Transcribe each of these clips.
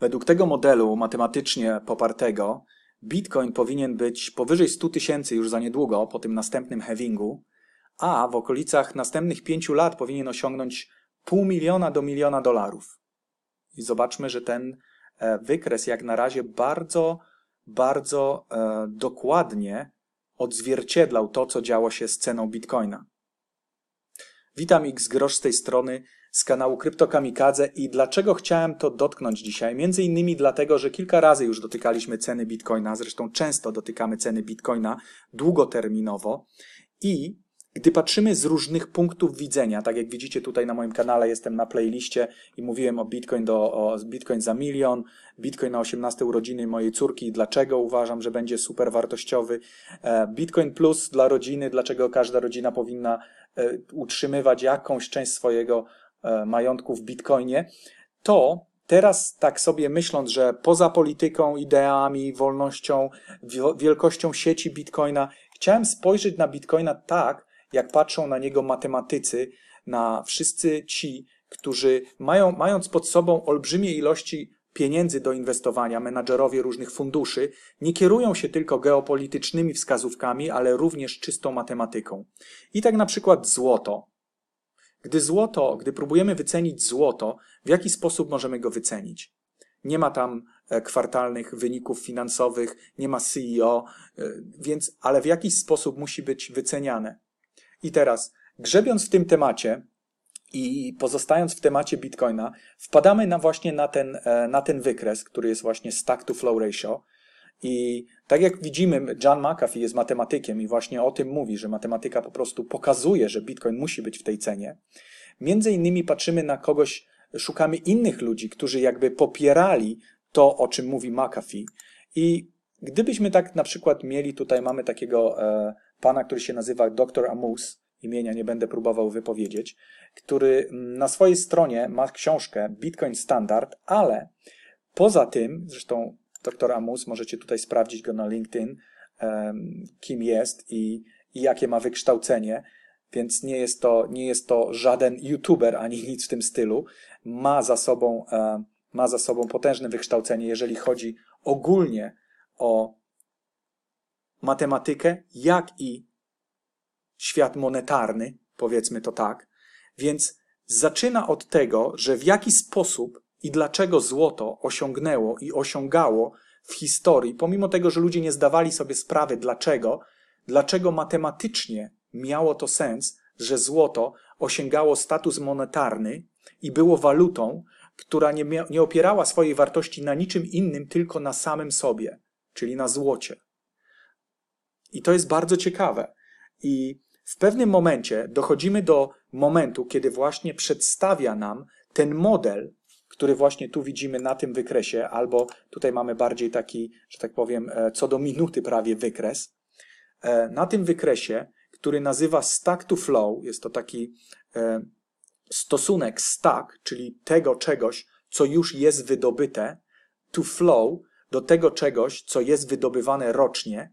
Według tego modelu matematycznie popartego Bitcoin powinien być powyżej 100 tysięcy już za niedługo po tym następnym heavingu, a w okolicach następnych 5 lat powinien osiągnąć pół miliona do miliona dolarów. I zobaczmy, że ten e, wykres jak na razie bardzo, bardzo e, dokładnie odzwierciedlał to, co działo się z ceną bitcoina. Witam X Grosz z tej strony z kanału Kryptokamikadze i dlaczego chciałem to dotknąć dzisiaj? Między innymi dlatego, że kilka razy już dotykaliśmy ceny bitcoina, zresztą często dotykamy ceny bitcoina długoterminowo i gdy patrzymy z różnych punktów widzenia, tak jak widzicie tutaj na moim kanale, jestem na playliście i mówiłem o Bitcoin, do, o Bitcoin za milion, Bitcoin na 18 urodziny mojej córki dlaczego uważam, że będzie super wartościowy, e, Bitcoin Plus dla rodziny, dlaczego każda rodzina powinna e, utrzymywać jakąś część swojego E, majątku w bitcoinie, to teraz tak sobie myśląc, że poza polityką, ideami, wolnością, wielkością sieci bitcoina, chciałem spojrzeć na bitcoina tak, jak patrzą na niego matematycy, na wszyscy ci, którzy mają, mając pod sobą olbrzymie ilości pieniędzy do inwestowania, menadżerowie różnych funduszy, nie kierują się tylko geopolitycznymi wskazówkami, ale również czystą matematyką. I tak na przykład złoto. Gdy złoto, gdy próbujemy wycenić złoto, w jaki sposób możemy go wycenić? Nie ma tam e, kwartalnych wyników finansowych, nie ma CEO, e, więc, ale w jakiś sposób musi być wyceniane. I teraz, grzebiąc w tym temacie i pozostając w temacie Bitcoina, wpadamy na właśnie na ten, e, na ten wykres, który jest właśnie stack to flow ratio. I tak jak widzimy, John McAfee jest matematykiem i właśnie o tym mówi, że matematyka po prostu pokazuje, że Bitcoin musi być w tej cenie. Między innymi patrzymy na kogoś, szukamy innych ludzi, którzy jakby popierali to, o czym mówi McAfee. I gdybyśmy tak na przykład mieli, tutaj mamy takiego e, pana, który się nazywa Dr. Amus, imienia nie będę próbował wypowiedzieć, który mm, na swojej stronie ma książkę Bitcoin Standard, ale poza tym, zresztą Doktor Amus, możecie tutaj sprawdzić go na LinkedIn, kim jest i, i jakie ma wykształcenie, więc nie jest, to, nie jest to żaden youtuber ani nic w tym stylu. Ma za sobą, e, ma za sobą potężne wykształcenie, jeżeli chodzi ogólnie o matematykę, jak i świat monetarny, powiedzmy to tak. Więc zaczyna od tego, że w jaki sposób i dlaczego złoto osiągnęło i osiągało w historii, pomimo tego, że ludzie nie zdawali sobie sprawy dlaczego, dlaczego matematycznie miało to sens, że złoto osiągało status monetarny i było walutą, która nie, nie opierała swojej wartości na niczym innym, tylko na samym sobie, czyli na złocie. I to jest bardzo ciekawe. I w pewnym momencie dochodzimy do momentu, kiedy właśnie przedstawia nam ten model który właśnie tu widzimy na tym wykresie, albo tutaj mamy bardziej taki, że tak powiem, e, co do minuty prawie wykres. E, na tym wykresie, który nazywa stack to flow, jest to taki e, stosunek stack, czyli tego czegoś, co już jest wydobyte, to flow, do tego czegoś, co jest wydobywane rocznie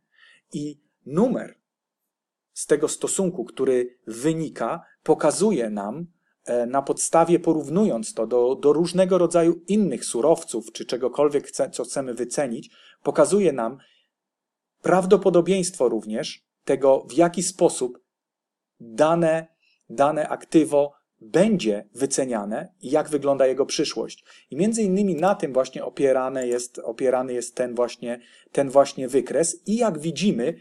i numer z tego stosunku, który wynika, pokazuje nam, E, na podstawie porównując to do, do różnego rodzaju innych surowców czy czegokolwiek, chce, co chcemy wycenić, pokazuje nam prawdopodobieństwo również tego, w jaki sposób dane, dane aktywo będzie wyceniane i jak wygląda jego przyszłość. I między innymi na tym właśnie opierane jest, opierany jest ten właśnie, ten właśnie wykres i jak widzimy,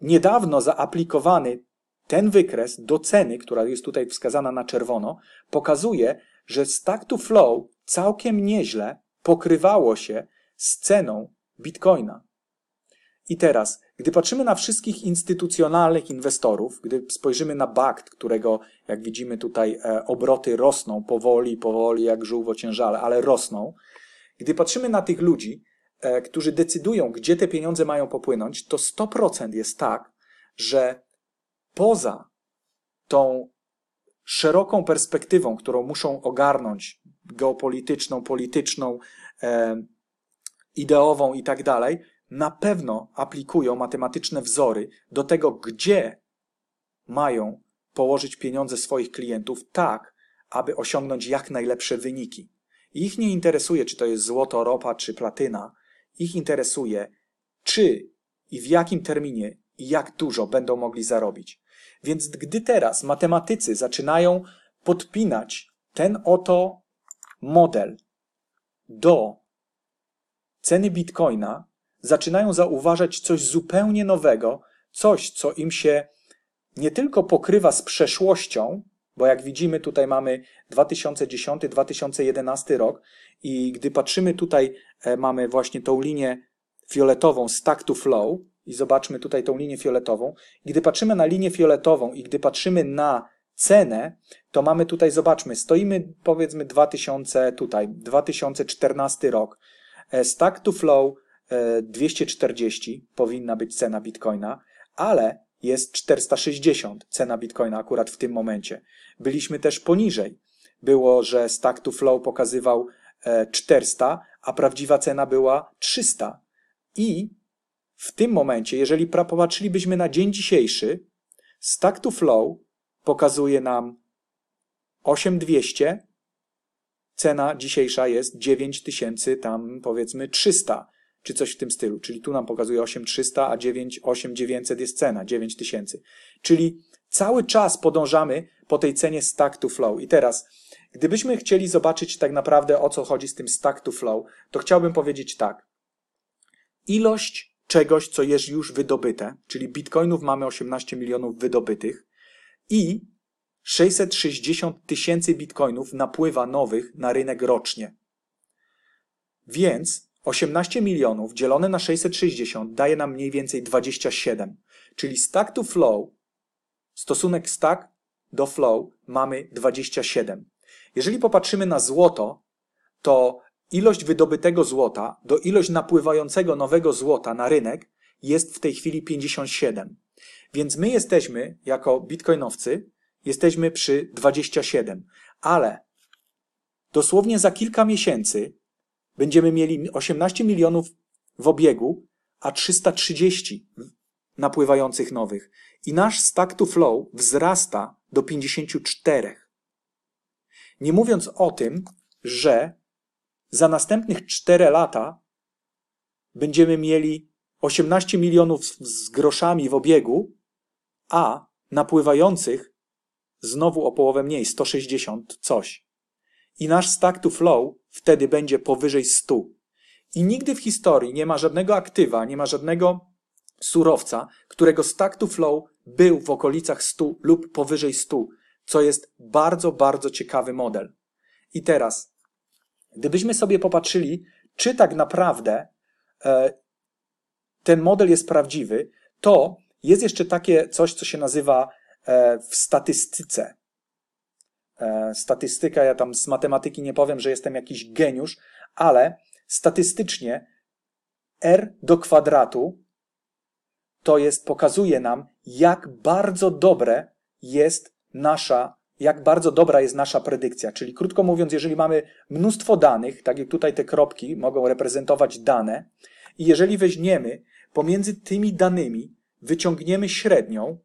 niedawno zaaplikowany ten wykres do ceny, która jest tutaj wskazana na czerwono, pokazuje, że stack to flow całkiem nieźle pokrywało się z ceną bitcoina. I teraz, gdy patrzymy na wszystkich instytucjonalnych inwestorów, gdy spojrzymy na BACT, którego, jak widzimy tutaj, e, obroty rosną powoli, powoli, jak żółwo ciężale, ale rosną, gdy patrzymy na tych ludzi, e, którzy decydują, gdzie te pieniądze mają popłynąć, to 100% jest tak, że poza tą szeroką perspektywą, którą muszą ogarnąć geopolityczną, polityczną, e, ideową i tak dalej, na pewno aplikują matematyczne wzory do tego, gdzie mają położyć pieniądze swoich klientów tak, aby osiągnąć jak najlepsze wyniki. Ich nie interesuje, czy to jest złoto, ropa czy platyna. Ich interesuje, czy i w jakim terminie i jak dużo będą mogli zarobić. Więc gdy teraz matematycy zaczynają podpinać ten oto model do ceny bitcoina, zaczynają zauważać coś zupełnie nowego, coś, co im się nie tylko pokrywa z przeszłością, bo jak widzimy, tutaj mamy 2010-2011 rok i gdy patrzymy tutaj, e, mamy właśnie tą linię fioletową stack to flow, i zobaczmy tutaj tą linię fioletową. Gdy patrzymy na linię fioletową i gdy patrzymy na cenę, to mamy tutaj, zobaczmy, stoimy powiedzmy 2000 tutaj, 2014 rok. E, stack to flow 240 e, powinna być cena bitcoina, ale jest 460 cena bitcoina akurat w tym momencie. Byliśmy też poniżej. Było, że stack to flow pokazywał 400, e, a prawdziwa cena była 300. I w tym momencie, jeżeli popatrzylibyśmy na dzień dzisiejszy, stack to flow pokazuje nam 8200, cena dzisiejsza jest 9000, tam powiedzmy 300, czy coś w tym stylu. Czyli tu nam pokazuje 8300, a 8900 jest cena, 9000. Czyli cały czas podążamy po tej cenie stack to flow. I teraz, gdybyśmy chcieli zobaczyć tak naprawdę o co chodzi z tym stack to flow, to chciałbym powiedzieć tak. Ilość czegoś, co jest już wydobyte, czyli bitcoinów mamy 18 milionów wydobytych i 660 tysięcy bitcoinów napływa nowych na rynek rocznie. Więc 18 milionów dzielone na 660 daje nam mniej więcej 27, czyli stack to flow, stosunek stack do flow mamy 27. Jeżeli popatrzymy na złoto, to Ilość wydobytego złota do ilość napływającego nowego złota na rynek jest w tej chwili 57. Więc my jesteśmy, jako bitcoinowcy, jesteśmy przy 27. Ale dosłownie za kilka miesięcy będziemy mieli 18 milionów w obiegu, a 330 napływających nowych. I nasz stack to flow wzrasta do 54. Nie mówiąc o tym, że za następnych 4 lata będziemy mieli 18 milionów z groszami w obiegu, a napływających znowu o połowę mniej, 160 coś. I nasz stack to flow wtedy będzie powyżej 100. I nigdy w historii nie ma żadnego aktywa, nie ma żadnego surowca, którego stack to flow był w okolicach 100 lub powyżej 100, co jest bardzo, bardzo ciekawy model. I teraz Gdybyśmy sobie popatrzyli, czy tak naprawdę e, ten model jest prawdziwy, to jest jeszcze takie coś, co się nazywa e, w statystyce. E, statystyka, ja tam z matematyki nie powiem, że jestem jakiś geniusz, ale statystycznie r do kwadratu to jest, pokazuje nam, jak bardzo dobre jest nasza jak bardzo dobra jest nasza predykcja. Czyli krótko mówiąc, jeżeli mamy mnóstwo danych, tak jak tutaj te kropki mogą reprezentować dane, i jeżeli weźmiemy pomiędzy tymi danymi, wyciągniemy średnią,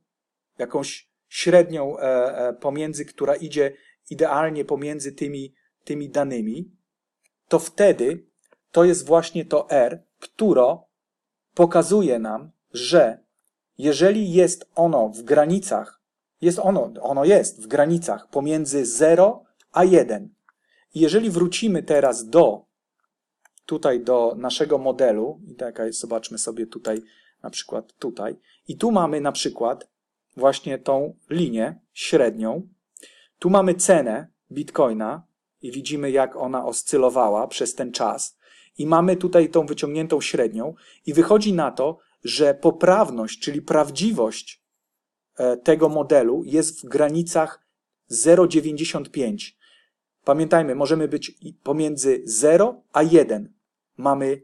jakąś średnią e, e, pomiędzy, która idzie idealnie pomiędzy tymi, tymi danymi, to wtedy to jest właśnie to R, które pokazuje nam, że jeżeli jest ono w granicach jest ono, ono jest w granicach pomiędzy 0 a 1. I jeżeli wrócimy teraz do tutaj do naszego modelu, i taka jest, zobaczmy sobie tutaj, na przykład tutaj, i tu mamy na przykład właśnie tą linię średnią, tu mamy cenę bitcoina i widzimy, jak ona oscylowała przez ten czas, i mamy tutaj tą wyciągniętą średnią, i wychodzi na to, że poprawność, czyli prawdziwość E, tego modelu jest w granicach 0,95. Pamiętajmy, możemy być pomiędzy 0 a 1. Mamy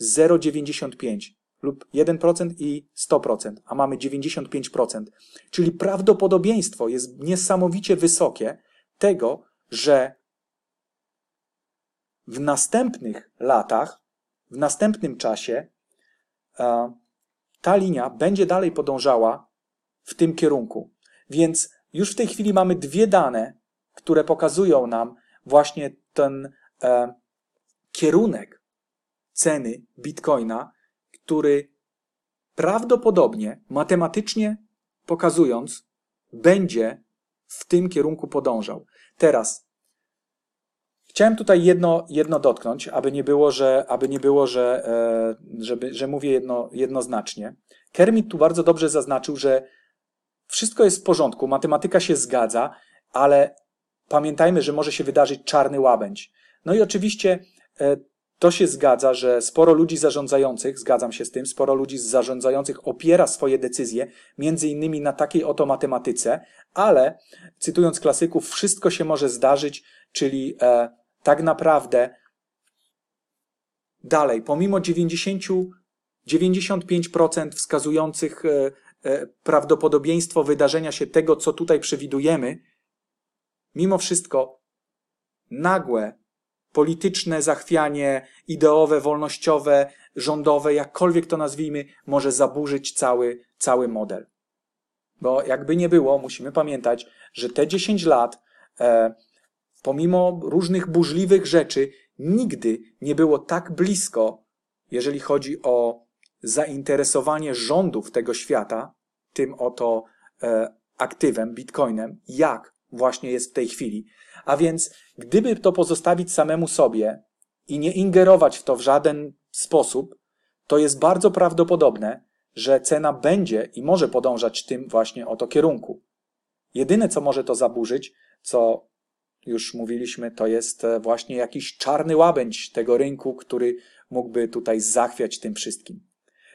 0,95 lub 1% i 100%, a mamy 95%. Czyli prawdopodobieństwo jest niesamowicie wysokie tego, że w następnych latach, w następnym czasie e, ta linia będzie dalej podążała w tym kierunku. Więc już w tej chwili mamy dwie dane, które pokazują nam właśnie ten e, kierunek ceny bitcoina, który prawdopodobnie matematycznie pokazując będzie w tym kierunku podążał. Teraz chciałem tutaj jedno, jedno dotknąć, aby nie było, że, aby nie było, że, e, żeby, że mówię jedno, jednoznacznie. Kermit tu bardzo dobrze zaznaczył, że wszystko jest w porządku, matematyka się zgadza, ale pamiętajmy, że może się wydarzyć czarny łabędź. No i oczywiście e, to się zgadza, że sporo ludzi zarządzających, zgadzam się z tym, sporo ludzi zarządzających opiera swoje decyzje między innymi na takiej oto matematyce, ale cytując klasyków, wszystko się może zdarzyć, czyli e, tak naprawdę dalej, pomimo 90, 95% wskazujących e, E, prawdopodobieństwo wydarzenia się tego, co tutaj przewidujemy, mimo wszystko nagłe, polityczne zachwianie, ideowe, wolnościowe, rządowe, jakkolwiek to nazwijmy, może zaburzyć cały, cały model. Bo jakby nie było, musimy pamiętać, że te 10 lat, e, pomimo różnych burzliwych rzeczy, nigdy nie było tak blisko, jeżeli chodzi o zainteresowanie rządów tego świata, tym oto e, aktywem, bitcoinem, jak właśnie jest w tej chwili. A więc, gdyby to pozostawić samemu sobie i nie ingerować w to w żaden sposób, to jest bardzo prawdopodobne, że cena będzie i może podążać tym właśnie oto kierunku. Jedyne, co może to zaburzyć, co już mówiliśmy, to jest e, właśnie jakiś czarny łabędź tego rynku, który mógłby tutaj zachwiać tym wszystkim.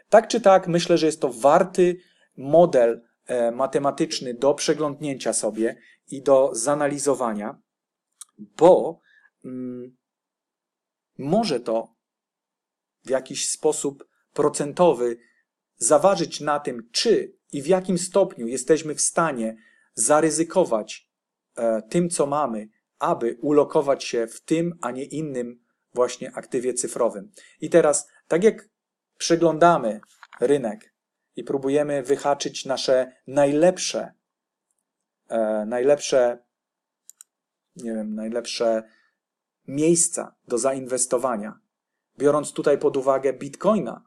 Tak czy tak, myślę, że jest to warty model e, matematyczny do przeglądnięcia sobie i do zanalizowania, bo mm, może to w jakiś sposób procentowy zaważyć na tym, czy i w jakim stopniu jesteśmy w stanie zaryzykować e, tym, co mamy, aby ulokować się w tym, a nie innym właśnie aktywie cyfrowym. I teraz, tak jak przeglądamy rynek i próbujemy wyhaczyć nasze najlepsze, e, najlepsze, nie wiem, najlepsze miejsca do zainwestowania. Biorąc tutaj pod uwagę bitcoina,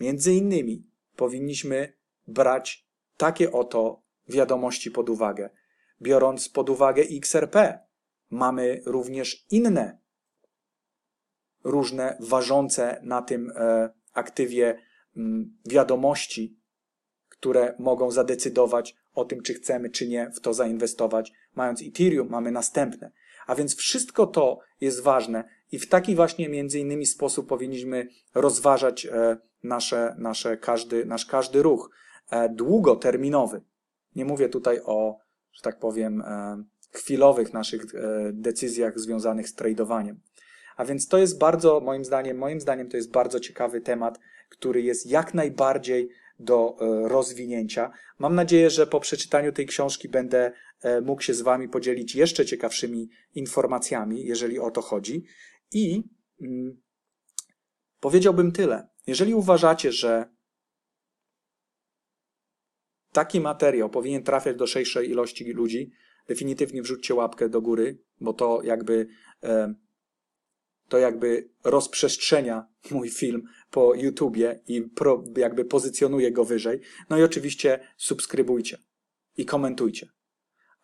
między innymi powinniśmy brać takie oto wiadomości pod uwagę. Biorąc pod uwagę XRP, mamy również inne różne ważące na tym e, aktywie mm, wiadomości, które mogą zadecydować o tym, czy chcemy, czy nie w to zainwestować. Mając Ethereum, mamy następne. A więc wszystko to jest ważne i w taki właśnie między innymi sposób powinniśmy rozważać e, nasze, nasze każdy, nasz każdy ruch e, długoterminowy. Nie mówię tutaj o, że tak powiem, e, chwilowych naszych decyzjach związanych z tradowaniem. A więc to jest bardzo, moim zdaniem, moim zdaniem to jest bardzo ciekawy temat, który jest jak najbardziej do e, rozwinięcia. Mam nadzieję, że po przeczytaniu tej książki będę e, mógł się z Wami podzielić jeszcze ciekawszymi informacjami, jeżeli o to chodzi. I mm, powiedziałbym tyle. Jeżeli uważacie, że taki materiał powinien trafiać do szerszej ilości ludzi, definitywnie wrzućcie łapkę do góry, bo to jakby. E, to jakby rozprzestrzenia mój film po YouTubie i pro, jakby pozycjonuje go wyżej. No i oczywiście subskrybujcie i komentujcie.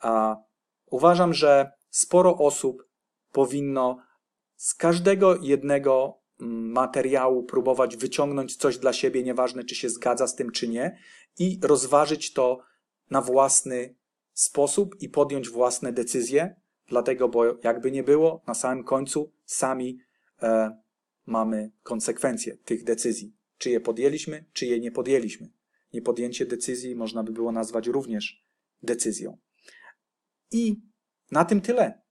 A uważam, że sporo osób powinno z każdego jednego mm, materiału próbować wyciągnąć coś dla siebie, nieważne czy się zgadza z tym czy nie, i rozważyć to na własny sposób i podjąć własne decyzje. Dlatego, bo jakby nie było, na samym końcu sami e, mamy konsekwencje tych decyzji. Czy je podjęliśmy, czy je nie podjęliśmy. Niepodjęcie decyzji można by było nazwać również decyzją. I na tym tyle.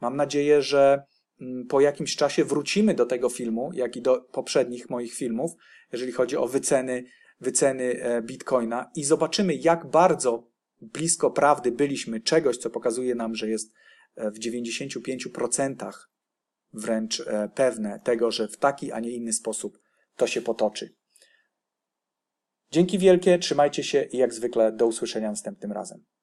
Mam nadzieję, że mm, po jakimś czasie wrócimy do tego filmu, jak i do poprzednich moich filmów, jeżeli chodzi o wyceny, wyceny e, bitcoina i zobaczymy, jak bardzo blisko prawdy byliśmy czegoś, co pokazuje nam, że jest e, w 95% wręcz e, pewne tego, że w taki, a nie inny sposób to się potoczy. Dzięki wielkie, trzymajcie się i jak zwykle do usłyszenia następnym razem.